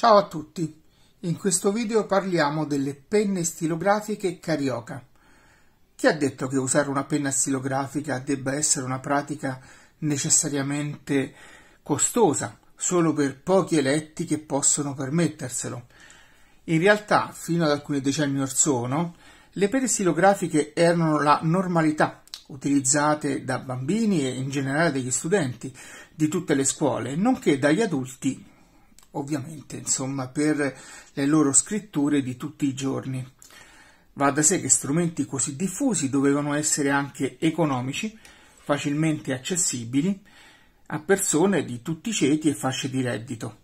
Ciao a tutti! In questo video parliamo delle penne stilografiche carioca. Chi ha detto che usare una penna stilografica debba essere una pratica necessariamente costosa, solo per pochi eletti che possono permetterselo? In realtà, fino ad alcuni decenni or sono, le penne stilografiche erano la normalità utilizzate da bambini e in generale dagli studenti di tutte le scuole, nonché dagli adulti ovviamente insomma, per le loro scritture di tutti i giorni. Va da sé che strumenti così diffusi dovevano essere anche economici, facilmente accessibili a persone di tutti i ceti e fasce di reddito.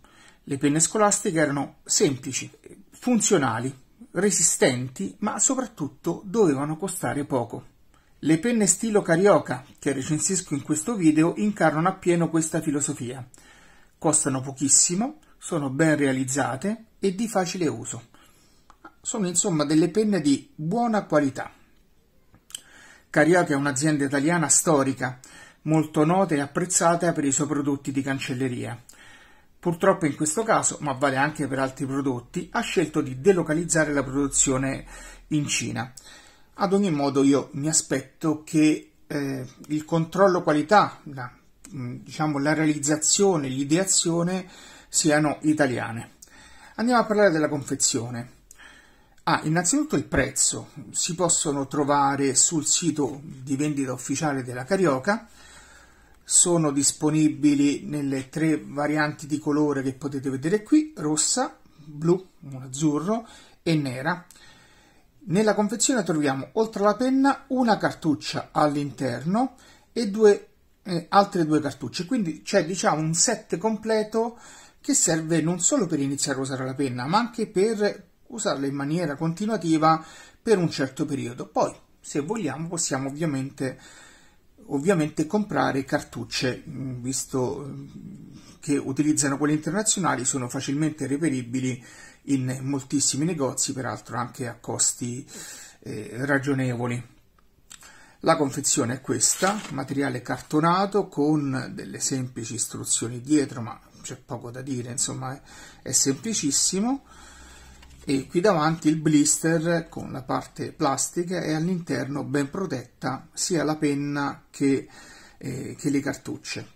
Le penne scolastiche erano semplici, funzionali, resistenti, ma soprattutto dovevano costare poco. Le penne stilo carioca, che recensisco in questo video, incarnano appieno questa filosofia. Costano pochissimo, sono ben realizzate e di facile uso. Sono insomma delle penne di buona qualità. Carioca è un'azienda italiana storica, molto nota e apprezzata per i suoi prodotti di cancelleria. Purtroppo in questo caso, ma vale anche per altri prodotti, ha scelto di delocalizzare la produzione in Cina. Ad ogni modo io mi aspetto che eh, il controllo qualità, la, diciamo, la realizzazione, l'ideazione siano italiane. Andiamo a parlare della confezione. Ah, innanzitutto il prezzo. Si possono trovare sul sito di vendita ufficiale della Carioca. Sono disponibili nelle tre varianti di colore che potete vedere qui, rossa, blu, un azzurro e nera. Nella confezione troviamo, oltre alla penna, una cartuccia all'interno e due, eh, altre due cartucce. Quindi c'è, diciamo, un set completo che serve non solo per iniziare a usare la penna, ma anche per usarla in maniera continuativa per un certo periodo. Poi, se vogliamo, possiamo ovviamente, ovviamente comprare cartucce, mm, visto mm, che utilizzano quelle internazionali, sono facilmente reperibili in moltissimi negozi, peraltro anche a costi eh, ragionevoli. La confezione è questa, materiale cartonato con delle semplici istruzioni dietro, ma c'è poco da dire, insomma è semplicissimo e qui davanti il blister con la parte plastica e all'interno ben protetta sia la penna che, eh, che le cartucce.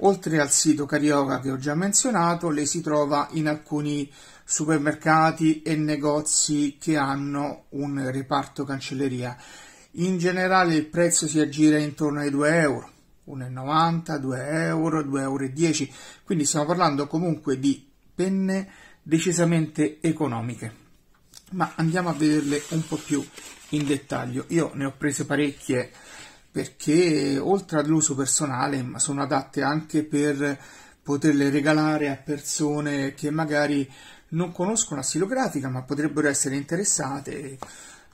Oltre al sito Carioca che ho già menzionato, le si trova in alcuni supermercati e negozi che hanno un reparto cancelleria. In generale il prezzo si aggira intorno ai 2 euro. 1,90, 2 euro, 2,10 euro, quindi stiamo parlando comunque di penne decisamente economiche. Ma andiamo a vederle un po' più in dettaglio. Io ne ho prese parecchie perché oltre all'uso personale sono adatte anche per poterle regalare a persone che magari non conoscono la stilografica ma potrebbero essere interessate.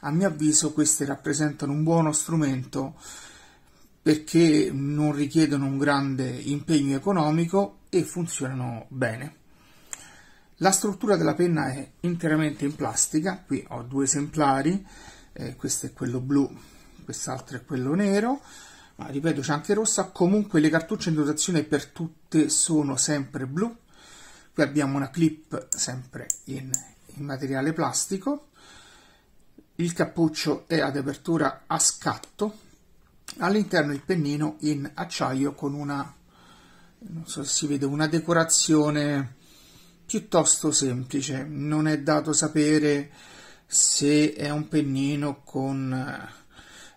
A mio avviso queste rappresentano un buono strumento perché non richiedono un grande impegno economico e funzionano bene. La struttura della penna è interamente in plastica, qui ho due esemplari, eh, questo è quello blu, quest'altro è quello nero, ma ripeto c'è anche rossa, comunque le cartucce in dotazione per tutte sono sempre blu, qui abbiamo una clip sempre in, in materiale plastico, il cappuccio è ad apertura a scatto, all'interno il pennino in acciaio con una non so se si vede una decorazione piuttosto semplice non è dato sapere se è un pennino con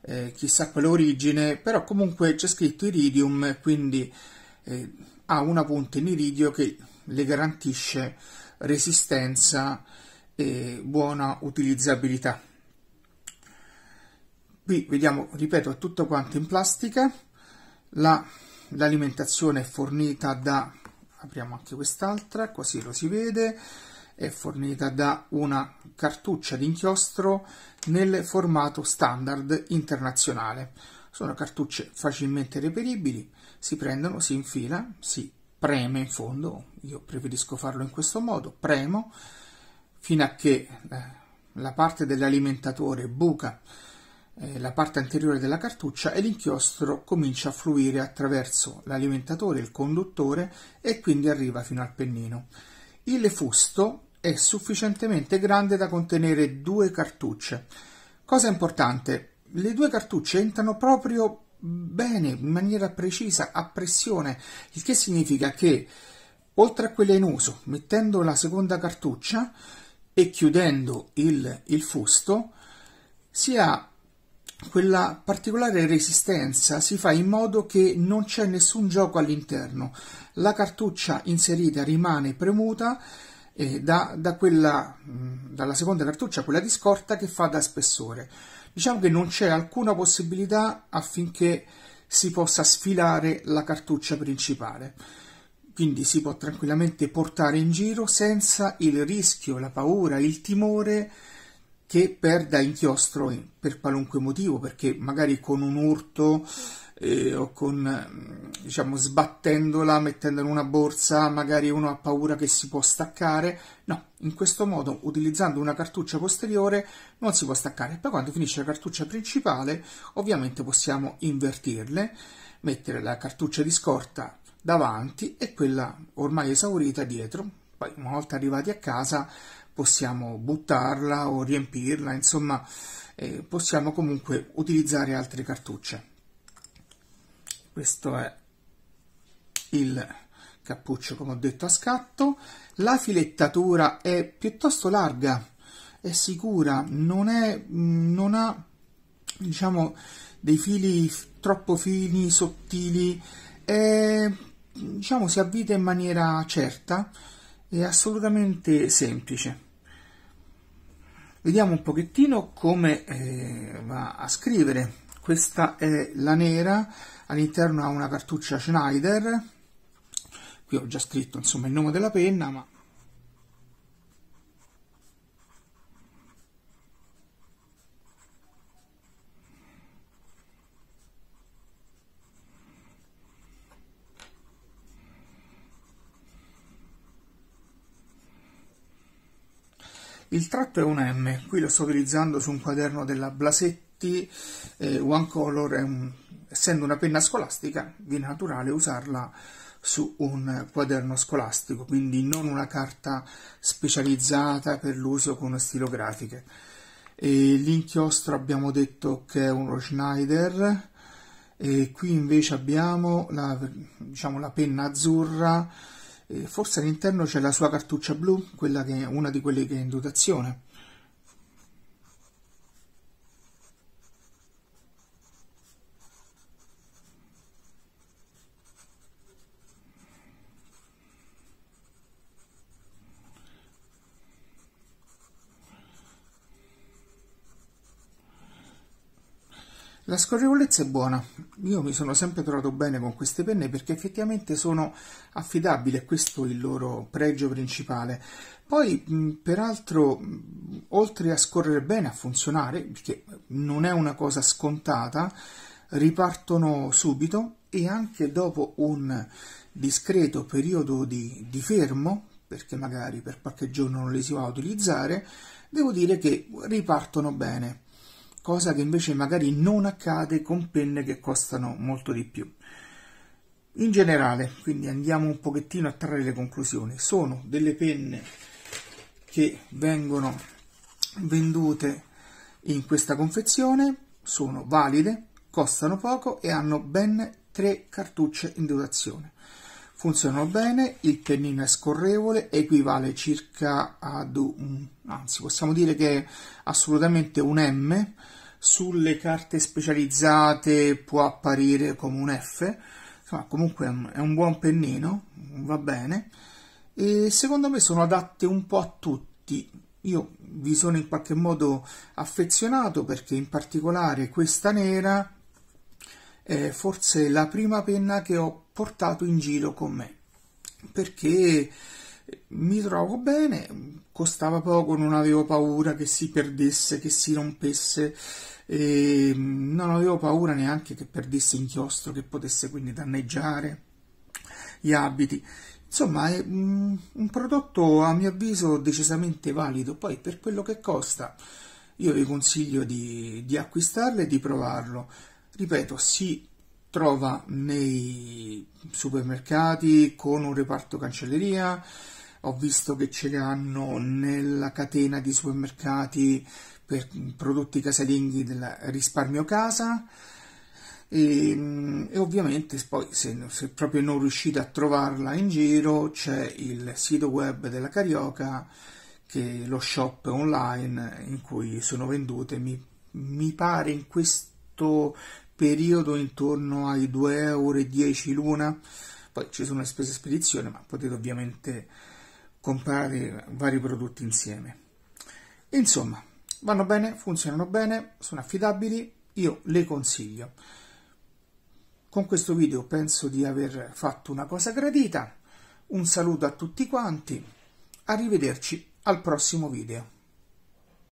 eh, chissà quale origine però comunque c'è scritto iridium quindi eh, ha una punta in iridio che le garantisce resistenza e buona utilizzabilità qui vediamo ripeto è tutto quanto in plastica l'alimentazione è fornita da apriamo anche quest'altra così lo si vede è fornita da una cartuccia d'inchiostro nel formato standard internazionale sono cartucce facilmente reperibili si prendono si infila si preme in fondo io preferisco farlo in questo modo premo fino a che eh, la parte dell'alimentatore buca eh, la parte anteriore della cartuccia e l'inchiostro comincia a fluire attraverso l'alimentatore, il conduttore e quindi arriva fino al pennino. Il fusto è sufficientemente grande da contenere due cartucce. Cosa importante, le due cartucce entrano proprio bene, in maniera precisa, a pressione, il che significa che oltre a quella in uso, mettendo la seconda cartuccia e chiudendo il, il fusto, si ha quella particolare resistenza si fa in modo che non c'è nessun gioco all'interno. La cartuccia inserita rimane premuta eh, da, da quella, mh, mm, dalla seconda cartuccia, quella di scorta, che fa da spessore. Diciamo che non c'è alcuna possibilità affinché si possa sfilare la cartuccia principale. Quindi si può tranquillamente portare in giro senza il rischio, la paura, il timore che perda inchiostro per qualunque motivo, perché magari con un urto eh, o con mm, diciamo sbattendola, mettendola in una borsa, magari uno ha paura che si può staccare. No, in questo modo utilizzando una cartuccia posteriore non si può staccare. Poi quando finisce la cartuccia principale, ovviamente possiamo invertirle, mettere la cartuccia di scorta davanti e quella ormai esaurita dietro. Poi una volta arrivati a casa possiamo buttarla o riempirla, insomma eh, possiamo comunque utilizzare altre cartucce. Questo è il cappuccio come ho detto a scatto. La filettatura è piuttosto larga, è sicura, non, è, non ha diciamo dei fili troppo fini, sottili, è, diciamo si avvita in maniera certa è assolutamente semplice. Vediamo un pochettino come eh, va a scrivere. Questa è la nera, all'interno ha una cartuccia Schneider, qui ho già scritto insomma il nome della penna, ma Il tratto è un M, qui lo sto utilizzando su un quaderno della Blasetti eh, One Color, un, essendo una penna scolastica viene naturale usarla su un quaderno scolastico, quindi non una carta specializzata per l'uso con stilografiche. E l'inchiostro abbiamo detto che è uno Schneider, e qui invece abbiamo la, diciamo, la penna azzurra eh, forse all'interno c'è la sua cartuccia blu, quella che è una di quelle che è in dotazione. La scorrevolezza è buona, io mi sono sempre trovato bene con queste penne perché effettivamente sono affidabili, e questo è il loro pregio principale. Poi, peraltro, oltre a scorrere bene, a funzionare, perché non è una cosa scontata, ripartono subito e anche dopo un discreto periodo di, di fermo, perché magari per qualche giorno non le si va a utilizzare, devo dire che ripartono bene cosa che invece magari non accade con penne che costano molto di più. In generale, quindi andiamo un pochettino a trarre le conclusioni, sono delle penne che vengono vendute in questa confezione, sono valide, costano poco e hanno ben tre cartucce in dotazione. Funzionano bene, il pennino è scorrevole, equivale circa ad un, anzi possiamo dire che è assolutamente un M, sulle carte specializzate può apparire come un F, insomma comunque è un buon pennino, va bene, e secondo me sono adatte un po' a tutti. Io vi sono in qualche modo affezionato perché in particolare questa nera è forse la prima penna che ho portato in giro con me, perché mi trovo bene, costava poco, non avevo paura che si perdesse, che si rompesse, mm, non avevo paura neanche che perdesse inchiostro, che potesse quindi danneggiare gli abiti. Insomma, è mm, un prodotto a mio avviso decisamente valido, poi per quello che costa io vi consiglio di, di acquistarlo e di provarlo. Ripeto, si trova nei supermercati con un reparto cancelleria, ho visto che ce le hanno nella catena di supermercati per prodotti casalinghi del risparmio casa e, ehm, e ovviamente poi se, se, proprio non riuscite a trovarla in giro c'è il sito web della Carioca che è lo shop online in cui sono vendute mi, mi pare in questo periodo intorno ai 2,10 euro l'una poi ci sono le spese spedizione ma potete ovviamente comprare vari prodotti insieme. Insomma, vanno bene, funzionano bene, sono affidabili, io le consiglio. Con questo video penso di aver fatto una cosa gradita, un saluto a tutti quanti, arrivederci al prossimo video.